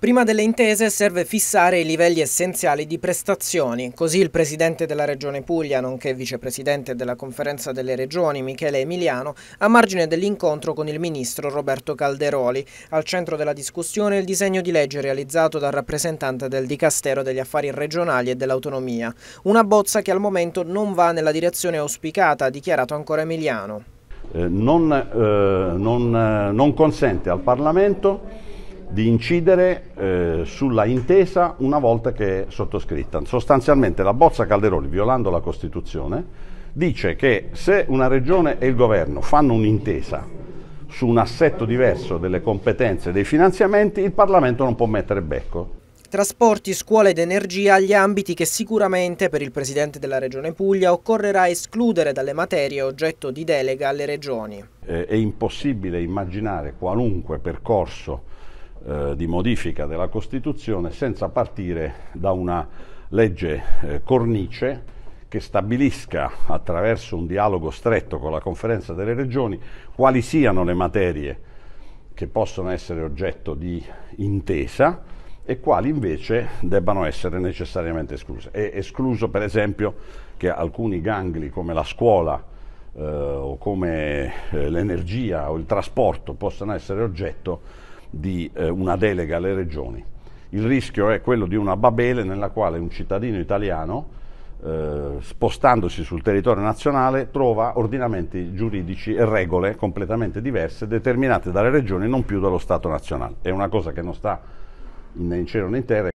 Prima delle intese serve fissare i livelli essenziali di prestazioni, così il Presidente della Regione Puglia, nonché Vicepresidente della Conferenza delle Regioni, Michele Emiliano, a margine dell'incontro con il Ministro Roberto Calderoli. Al centro della discussione il disegno di legge realizzato dal rappresentante del Dicastero degli Affari Regionali e dell'Autonomia, una bozza che al momento non va nella direzione auspicata, ha dichiarato ancora Emiliano. Eh, non, eh, non, eh, non consente al Parlamento di incidere eh, sulla intesa una volta che è sottoscritta. Sostanzialmente la bozza Calderoli, violando la Costituzione, dice che se una regione e il governo fanno un'intesa su un assetto diverso delle competenze e dei finanziamenti, il Parlamento non può mettere becco. Trasporti, scuola ed energia, gli ambiti che sicuramente per il Presidente della Regione Puglia occorrerà escludere dalle materie oggetto di delega alle regioni. Eh, è impossibile immaginare qualunque percorso eh, di modifica della Costituzione senza partire da una legge eh, cornice che stabilisca attraverso un dialogo stretto con la conferenza delle regioni quali siano le materie che possono essere oggetto di intesa e quali invece debbano essere necessariamente escluse. È escluso per esempio che alcuni gangli come la scuola eh, o come eh, l'energia o il trasporto possano essere oggetto di di eh, una delega alle regioni. Il rischio è quello di una Babele nella quale un cittadino italiano, eh, spostandosi sul territorio nazionale, trova ordinamenti giuridici e regole completamente diverse, determinate dalle regioni, non più dallo Stato nazionale. È una cosa che non sta né in cielo né in terra.